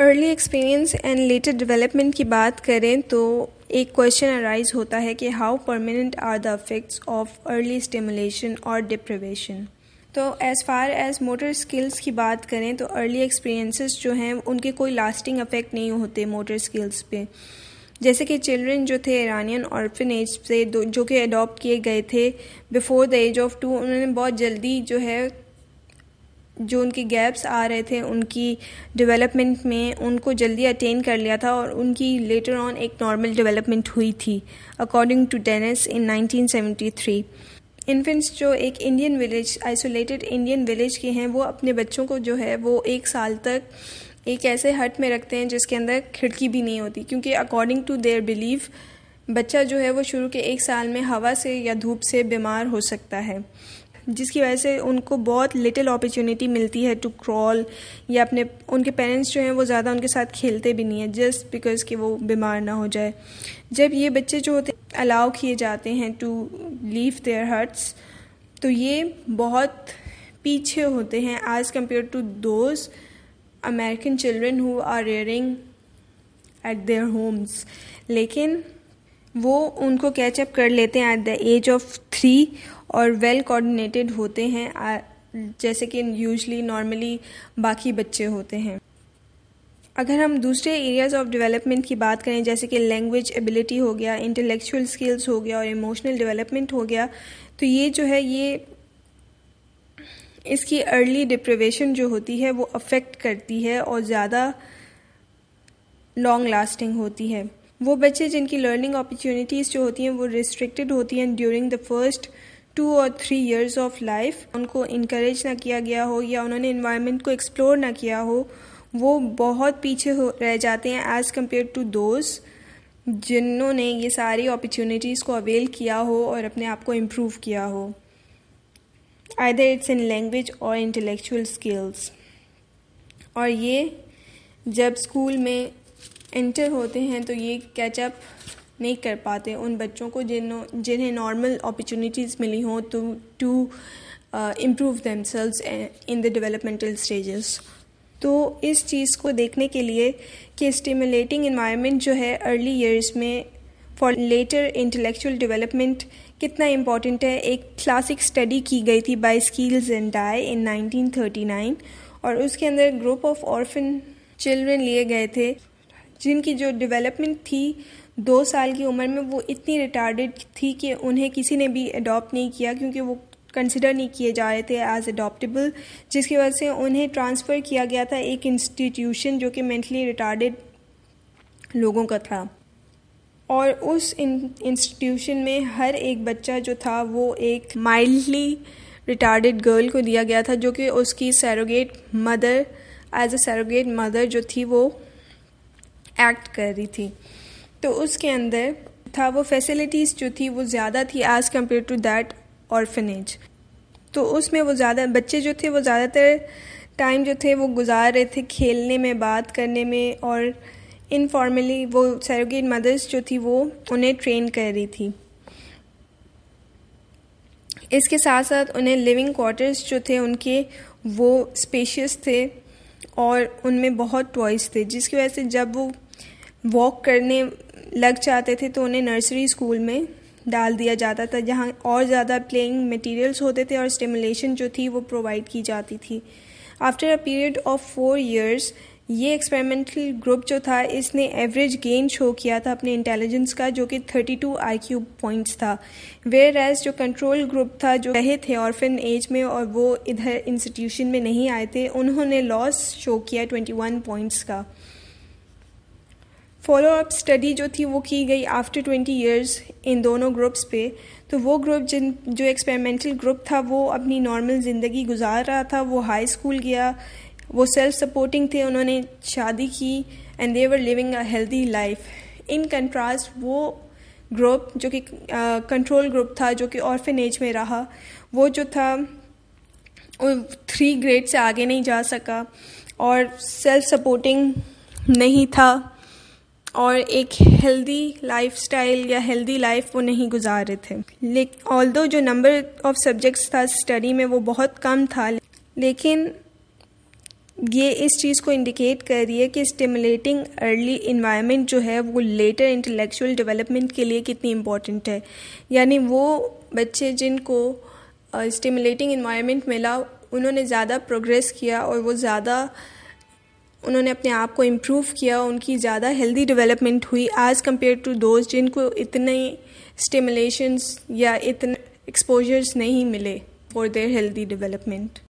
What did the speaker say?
early experience and later development की बात करें तो एक क्वेश्चन अराइज होता है कि how permanent are the effects of early stimulation और डिप्रिवेशन तो as far as motor skills की बात करें तो अर्ली एक्सपीरियंसेस जो हैं उनके कोई लास्टिंग इफेक्ट नहीं होते मोटर स्किल्स पे जैसे कि चिल्ड्रन जो थे ईरानियन एज से जो कि अडॉप्ट किए गए थे before the age of two उन्होंने बहुत जल्दी जो है जो उनके गैप्स आ रहे थे उनकी डेवलपमेंट में उनको जल्दी अटेन कर लिया था और उनकी लेटर ऑन एक नॉर्मल डेवलपमेंट हुई थी according to Dennis in 1973 infants जो एक Indian village isolated Indian village के हैं वो अपने बच्चों को जो है वो एक साल तक एक ऐसे हट में रखते हैं जिसके अंदर खिड़की भी नहीं होती क्योंकि अकॉर्डिंग टू देयर बिलीव बच्चा जो है वो शुरू के एक साल में हवा से या धूप से बीमार हो सकता है जिसकी वजह से उनको बहुत लिटिल अपॉर्चुनिटी मिलती है टू क्रॉल या अपने उनके पेरेंट्स जो हैं वो ज़्यादा उनके साथ खेलते भी नहीं हैं जस्ट बिकॉज कि वो बीमार ना हो जाए जब ये बच्चे जो होते अलाउ किए जाते हैं टू लीव देयर हर्ट्स तो ये बहुत पीछे होते हैं as compare to those American children who are rearing at their homes लेकिन वो उनको कैचअप कर लेते हैं at the age of three और वेल कोऑर्डिनेटेड होते हैं जैसे कि यूजली नॉर्मली बाकी बच्चे होते हैं अगर हम दूसरे एरियाज़ ऑफ डेवलपमेंट की बात करें जैसे कि लैंग्वेज एबिलिटी हो गया इंटेलेक्चुअल स्किल्स हो गया और इमोशनल डेवलपमेंट हो गया तो ये जो है ये इसकी अर्ली डिप्रवेशन जो होती है वो अफेक्ट करती है और ज़्यादा लॉन्ग लास्टिंग होती है वो बच्चे जिनकी लर्निंग अपॉर्चुनिटीज़ जो होती हैं वो रिस्ट्रिक्टेड होती हैं ड्यूरिंग द फर्स्ट टू और थ्री इयर्स ऑफ लाइफ उनको इनक्रेज ना किया गया हो या उन्होंने इन्वायरमेंट को एक्सप्लोर ना किया हो वो बहुत पीछे हो रह जाते हैं एज़ कम्पेयर टू दोज़ जिन्होंने ये सारी अपॉर्चुनिटीज़ को अवेल किया हो और अपने आप को इम्प्रूव किया हो आइदर इट्स इन लैंग्वेज और इंटेलेक्चुअल स्किल्स और ये जब स्कूल में इंटर होते हैं तो ये कैचअप नहीं कर पाते उन बच्चों को जिन जिन्हें नॉर्मल अपॉर्चुनिटीज़ मिली हों to to improve them in the developmental stages तो इस चीज़ को देखने के लिए कि स्टिमुलेटिंग इन्वायरमेंट जो है अर्ली ईयर्स में फॉर लेटर इंटेलेक्चुअल डेवलपमेंट कितना इम्पॉर्टेंट है एक क्लासिक स्टडी की गई थी by Skeels and Dye in 1939 और उसके अंदर ग्रुप ऑफ ऑर्फिन चिल्ड्रन लिए गए थे जिनकी जो डेवलपमेंट थी दो साल की उम्र में वो इतनी रिटार्डेड थी कि उन्हें किसी ने भी अडॉप्ट नहीं किया क्योंकि वो कंसिडर नहीं किए जा रहे थे एज अडॉप्टेबल जिसकी वजह से उन्हें ट्रांसफ़र किया गया था एक इंस्टीट्यूशन जो कि मेंटली रिटार्डेड लोगों का था और उस इंस्टीट्यूशन में हर एक बच्चा जो था वो एक माइल्डली रिटार्डेड गर्ल को दिया गया था जो कि उसकी surrogate mother as a surrogate mother जो थी वो एक्ट कर रही थी तो उसके अंदर था वो फैसिलिटीज़ जो थी वो ज़्यादा थी as compare to that orphanage तो उसमें वो ज़्यादा बच्चे जो थे वो ज़्यादातर टाइम जो थे वो गुजार रहे थे खेलने में बात करने में और इनफॉर्मली वो सरोगेट मदर्स जो थी वो उन्हें ट्रेन कर रही थी इसके साथ साथ उन्हें लिविंग क्वार्टर्स जो थे उनके वो स्पेशियस थे और उनमें बहुत टॉयज़ थे जिसकी वजह से जब वो वॉक करने लग जाते थे तो उन्हें नर्सरी स्कूल में डाल दिया जाता था जहाँ और ज़्यादा प्लेइंग मटेरियल्स होते थे और स्टिमुलेशन जो थी वो प्रोवाइड की जाती थी after a period of four years ये एक्सपेरिमेंटल ग्रुप जो था इसने एवरेज गेन शो किया था अपने इंटेलिजेंस का जो कि 32 टू आई क्यूब पॉइंट्स था वेयर एज जो कंट्रोल ग्रुप था जो रहे थे ऑर्फिन एज में और वो इधर इंस्टीट्यूशन में नहीं आए थे उन्होंने लॉस शो किया 21 पॉइंट्स का फॉलो अप स्टडी जो थी वो की गई आफ्टर ट्वेंटी ईयर्स इन दोनों ग्रुप्स पे तो वो ग्रुप जिन जो एक्सपेरिमेंटल ग्रुप था वो अपनी नॉर्मल ज़िंदगी गुजार रहा था वो हाई स्कूल गया वो सेल्फ सपोर्टिंग थे उन्होंने शादी की and they were living a healthy life in contrast वो ग्रुप जो कि कंट्रोल ग्रुप था जो कि एज में रहा वो जो था वो थ्री ग्रेड से आगे नहीं जा सका और सेल्फ सपोर्टिंग नहीं था और एक हेल्दी लाइफ स्टाइल या हेल्दी लाइफ वो नहीं गुजार रहे थे लेकिन ऑल जो नंबर ऑफ सब्जेक्ट्स था स्टडी में वो बहुत कम था लेकिन ये इस चीज़ को इंडिकेट कर रही है कि स्टिमुलेटिंग अर्ली इन्वायरमेंट जो है वो लेटर इंटेलेक्चुअल डेवलपमेंट के लिए कितनी इम्पॉर्टेंट है यानी वो बच्चे जिनको स्टिमुलेटिंग इन्वायरमेंट मिला उन्होंने ज़्यादा प्रोग्रेस किया और वो ज़्यादा उन्होंने अपने आप को इम्प्रूव किया उनकी ज़्यादा हेल्दी डेवलपमेंट हुई एज़ कम्पेयर टू दोज जिनको इतने स्टिमुलेशंस या इतने एक्सपोजर्स नहीं मिले फॉर देयर हेल्दी डेवलपमेंट